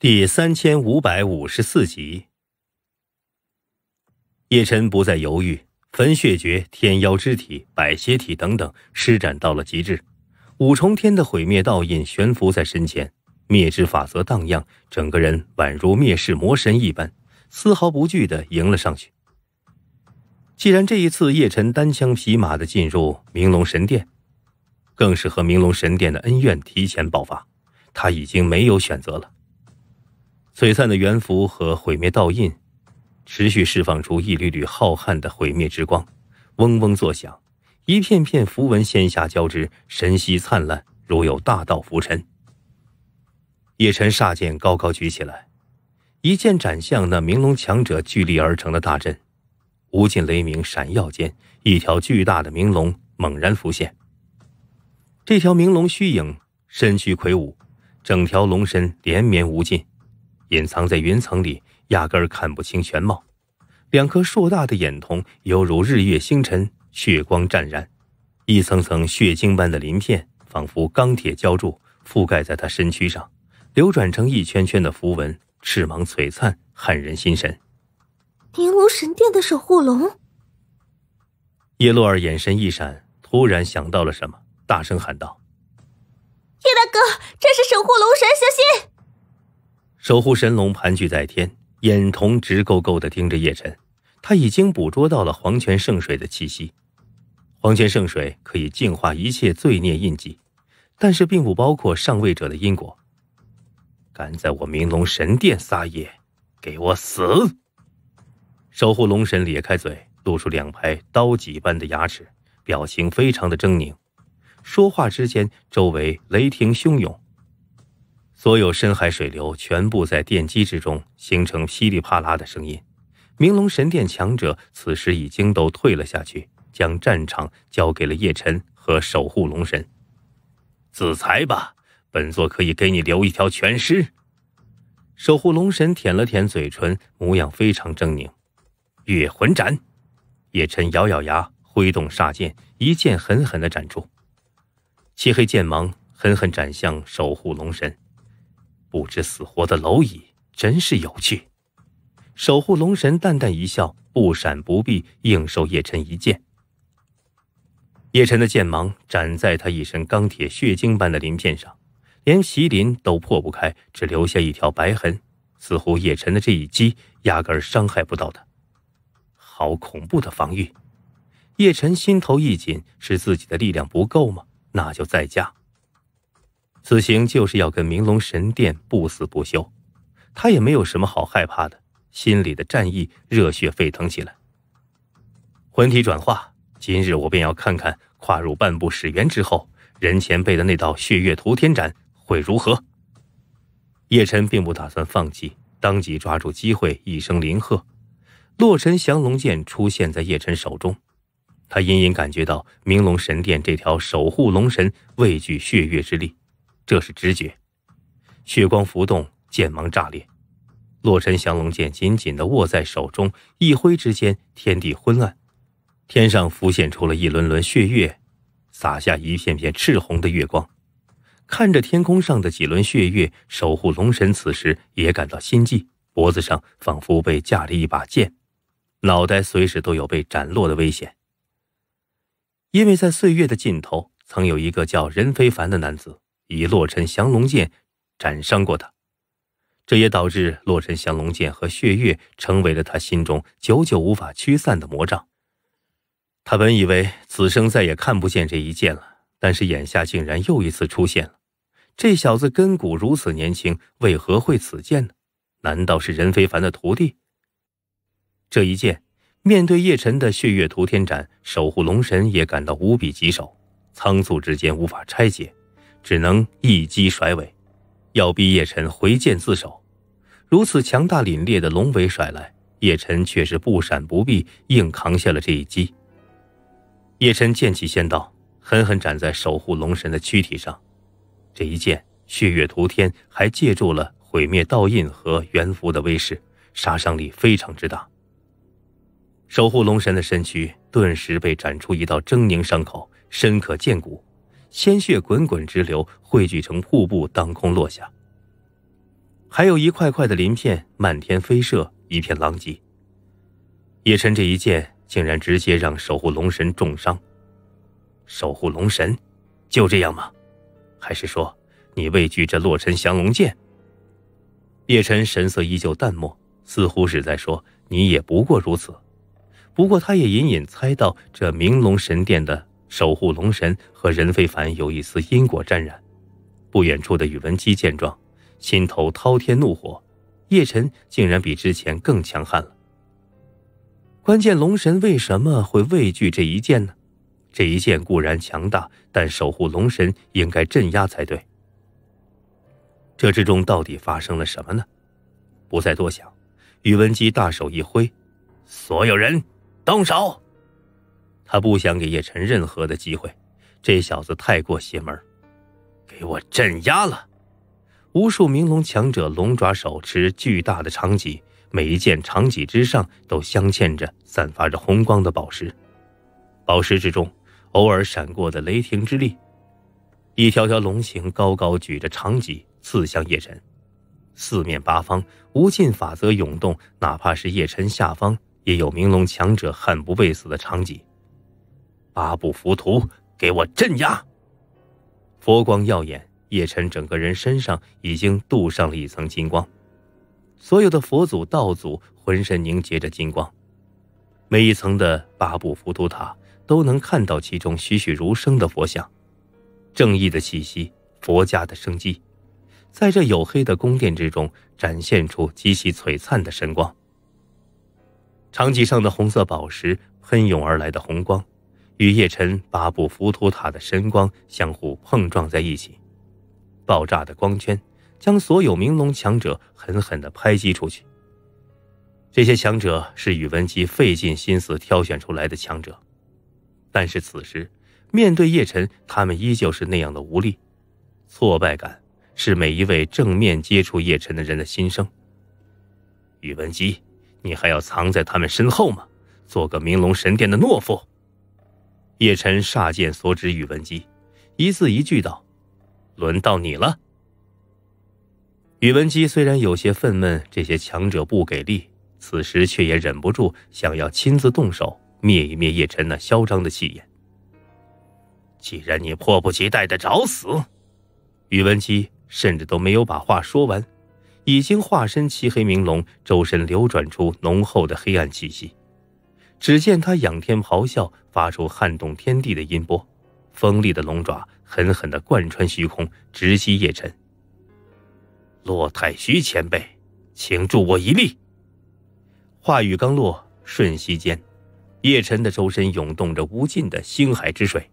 第三千五百五十四集，叶辰不再犹豫，焚血诀、天妖之体、百邪体等等施展到了极致，五重天的毁灭倒印悬浮在身前，灭之法则荡漾，整个人宛如灭世魔神一般，丝毫不惧的迎了上去。既然这一次叶辰单枪匹马的进入明龙神殿，更是和明龙神殿的恩怨提前爆发，他已经没有选择了。璀璨的元符和毁灭道印，持续释放出一缕缕浩瀚的毁灭之光，嗡嗡作响。一片片符文仙霞交织，神息灿烂，如有大道浮沉。叶辰煞剑高高举起来，一剑斩向那冥龙强者聚力而成的大阵。无尽雷鸣闪耀间，一条巨大的冥龙猛然浮现。这条冥龙虚影身躯魁梧，整条龙身连绵无尽。隐藏在云层里，压根儿看不清全貌。两颗硕大的眼瞳犹如日月星辰，血光湛然。一层层血晶般的鳞片，仿佛钢铁浇筑，覆盖在他身躯上，流转成一圈圈的符文。翅芒璀璨，撼人心神。凝龙神殿的守护龙，叶落儿眼神一闪，突然想到了什么，大声喊道：“叶大哥，这是守护龙神，小心！”守护神龙盘踞在天，眼瞳直勾勾的盯着叶晨。他已经捕捉到了黄泉圣水的气息。黄泉圣水可以净化一切罪孽印记，但是并不包括上位者的因果。敢在我明龙神殿撒野，给我死！守护龙神咧开嘴，露出两排刀戟般的牙齿，表情非常的狰狞。说话之间，周围雷霆汹涌。所有深海水流全部在电击之中形成噼里啪啦的声音。明龙神殿强者此时已经都退了下去，将战场交给了叶辰和守护龙神。自裁吧，本座可以给你留一条全尸。守护龙神舔了舔嘴唇，模样非常狰狞。月魂斩！叶辰咬咬牙，挥动煞剑，一剑狠狠地斩出。漆黑剑芒狠狠斩向守护龙神。不知死活的蝼蚁，真是有趣。守护龙神淡淡一笑，不闪不避，应受叶辰一剑。叶辰的剑芒斩在他一身钢铁血晶般的鳞片上，连麒麟都破不开，只留下一条白痕。似乎叶辰的这一击压根儿伤害不到他。好恐怖的防御！叶辰心头一紧，是自己的力量不够吗？那就再加。此行就是要跟明龙神殿不死不休，他也没有什么好害怕的，心里的战意热血沸腾起来。魂体转化，今日我便要看看跨入半步始源之后，任前辈的那道血月屠天斩会如何。叶辰并不打算放弃，当即抓住机会，一声灵喝，洛神降龙剑出现在叶辰手中。他隐隐感觉到明龙神殿这条守护龙神畏惧血月之力。这是直觉，血光浮动，剑芒炸裂，洛神降龙剑紧紧的握在手中，一挥之间，天地昏暗，天上浮现出了一轮轮血月，洒下一片片赤红的月光。看着天空上的几轮血月，守护龙神此时也感到心悸，脖子上仿佛被架着一把剑，脑袋随时都有被斩落的危险。因为在岁月的尽头，曾有一个叫任非凡的男子。以洛尘降龙剑斩伤过他，这也导致洛尘降龙剑和血月成为了他心中久久无法驱散的魔障。他本以为此生再也看不见这一剑了，但是眼下竟然又一次出现了。这小子根骨如此年轻，为何会此剑呢？难道是任非凡的徒弟？这一剑面对叶辰的血月屠天斩，守护龙神也感到无比棘手，仓促之间无法拆解。只能一击甩尾，要逼叶辰回剑自首。如此强大凛冽的龙尾甩来，叶辰却是不闪不避，硬扛下了这一击。叶辰剑气先到，狠狠斩在守护龙神的躯体上。这一剑血月涂天，还借助了毁灭道印和元符的威势，杀伤力非常之大。守护龙神的身躯顿时被斩出一道狰狞伤口，深可见骨。鲜血滚滚直流，汇聚成瀑布，当空落下。还有一块块的鳞片漫天飞射，一片狼藉。叶辰这一剑竟然直接让守护龙神重伤。守护龙神，就这样吗？还是说你畏惧这洛尘降龙剑？叶辰神色依旧淡漠，似乎是在说你也不过如此。不过他也隐隐猜到这明龙神殿的。守护龙神和任非凡有一丝因果沾染，不远处的宇文姬见状，心头滔天怒火。叶辰竟然比之前更强悍了。关键龙神为什么会畏惧这一剑呢？这一剑固然强大，但守护龙神应该镇压才对。这之中到底发生了什么呢？不再多想，宇文姬大手一挥，所有人，动手。他不想给叶晨任何的机会，这小子太过邪门给我镇压了！无数明龙强者，龙爪手持巨大的长戟，每一件长戟之上都镶嵌着散发着红光的宝石，宝石之中偶尔闪过的雷霆之力。一条条龙形高高举着长戟，刺向叶晨。四面八方，无尽法则涌动，哪怕是叶晨下方，也有明龙强者悍不畏死的长戟。八部浮屠，给我镇压！佛光耀眼，叶辰整个人身上已经镀上了一层金光。所有的佛祖、道祖浑身凝结着金光，每一层的八部浮屠塔都能看到其中栩栩如生的佛像。正义的气息，佛家的生机，在这黝黑的宫殿之中展现出极其璀璨的神光。长戟上的红色宝石喷涌而来的红光。与叶辰八部浮屠塔的神光相互碰撞在一起，爆炸的光圈将所有明龙强者狠狠的拍击出去。这些强者是宇文姬费尽心思挑选出来的强者，但是此时面对叶辰，他们依旧是那样的无力。挫败感是每一位正面接触叶辰的人的心声。宇文姬，你还要藏在他们身后吗？做个明龙神殿的懦夫？叶晨煞见所指宇文姬，一字一句道：“轮到你了。”宇文姬虽然有些愤懑，这些强者不给力，此时却也忍不住想要亲自动手灭一灭叶晨那嚣张的气焰。既然你迫不及待的找死，宇文姬甚至都没有把话说完，已经化身漆黑冥龙，周身流转出浓厚的黑暗气息。只见他仰天咆哮，发出撼动天地的音波，锋利的龙爪狠狠的贯穿虚空，直击叶辰。洛太虚前辈，请助我一力。话语刚落，瞬息间，叶辰的周身涌动着无尽的星海之水，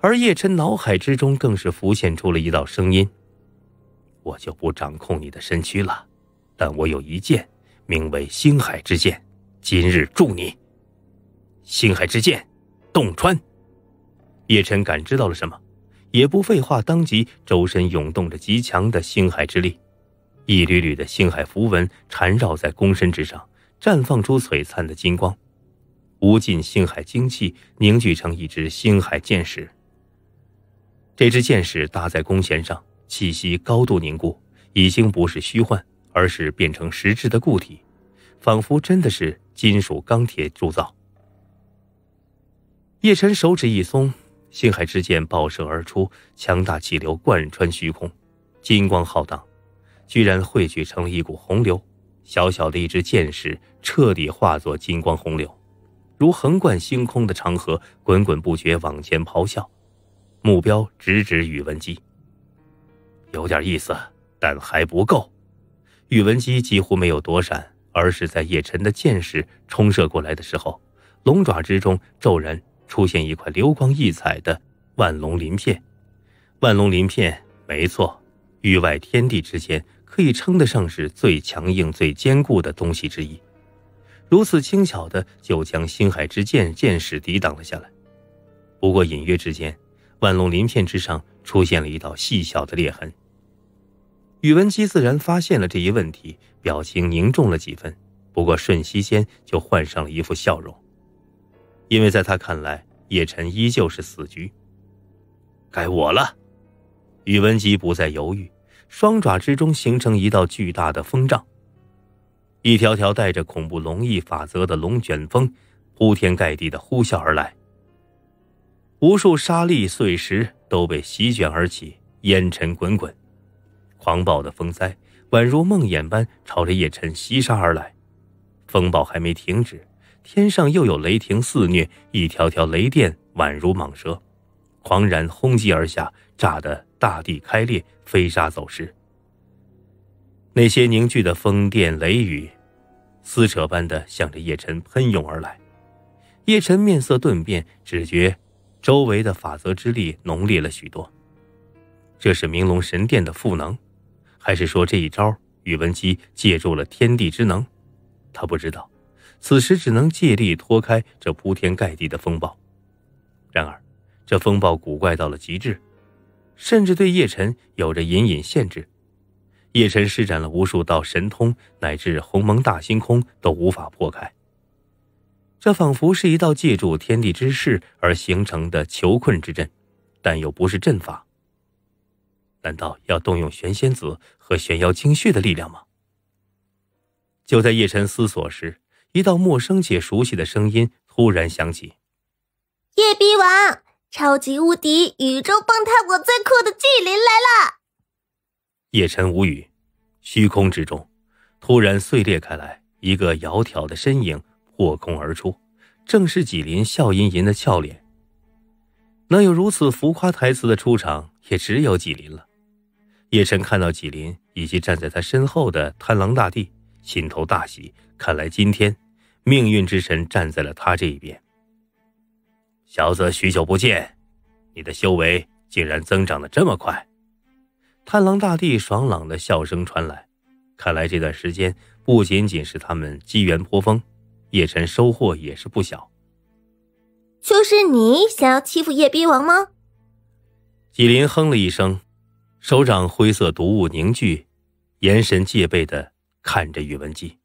而叶辰脑海之中更是浮现出了一道声音：“我就不掌控你的身躯了，但我有一剑，名为星海之剑。”今日助你，星海之剑，洞穿。叶辰感知到了什么，也不废话，当即周身涌动着极强的星海之力，一缕缕的星海符文缠绕在弓身之上，绽放出璀璨的金光。无尽星海精气凝聚成一支星海剑矢，这支剑矢搭在弓弦上，气息高度凝固，已经不是虚幻，而是变成实质的固体，仿佛真的是。金属钢铁铸造，叶晨手指一松，星海之剑爆射而出，强大气流贯穿虚空，金光浩荡，居然汇聚成了一股洪流。小小的一支箭矢，彻底化作金光洪流，如横贯星空的长河，滚滚不绝往前咆哮，目标直指宇文姬。有点意思，但还不够。宇文姬几乎没有躲闪。而是在叶辰的剑矢冲射过来的时候，龙爪之中骤然出现一块流光溢彩的万龙鳞片。万龙鳞片，没错，域外天地之间可以称得上是最强硬、最坚固的东西之一。如此轻巧的就将星海之剑剑矢抵挡了下来。不过隐约之间，万龙鳞片之上出现了一道细小的裂痕。宇文姬自然发现了这一问题，表情凝重了几分，不过瞬息间就换上了一副笑容，因为在他看来，叶辰依旧是死局。该我了，宇文姬不再犹豫，双爪之中形成一道巨大的风障，一条条带着恐怖龙翼法则的龙卷风铺天盖地的呼啸而来，无数沙粒碎石都被席卷而起，烟尘滚滚。狂暴的风灾宛如梦魇般朝着叶晨袭杀而来，风暴还没停止，天上又有雷霆肆虐，一条条雷电宛如蟒蛇，狂然轰击而下，炸得大地开裂，飞沙走石。那些凝聚的风电雷雨，撕扯般的向着叶晨喷涌而来，叶晨面色顿变，只觉周围的法则之力浓烈了许多，这是明龙神殿的赋能。还是说这一招，宇文积借助了天地之能，他不知道，此时只能借力脱开这铺天盖地的风暴。然而，这风暴古怪到了极致，甚至对叶辰有着隐隐限制。叶辰施展了无数道神通，乃至鸿蒙大星空都无法破开。这仿佛是一道借助天地之势而形成的囚困之阵，但又不是阵法。难道要动用玄仙子和玄妖精血的力量吗？就在叶晨思索时，一道陌生且熟悉的声音突然响起：“叶逼王，超级无敌宇宙崩塌，我最酷的纪林来了！”叶晨无语，虚空之中突然碎裂开来，一个窈窕的身影破空而出，正是纪林，笑吟吟的俏脸。能有如此浮夸台词的出场，也只有纪林了。叶晨看到纪林以及站在他身后的贪狼大帝，心头大喜。看来今天，命运之神站在了他这一边。小子，许久不见，你的修为竟然增长的这么快！贪狼大帝爽朗的笑声传来，看来这段时间不仅仅是他们机缘颇丰，叶晨收获也是不小。就是你想要欺负叶斌王吗？纪林哼了一声。手掌灰色毒雾凝聚，眼神戒备地看着宇文忌。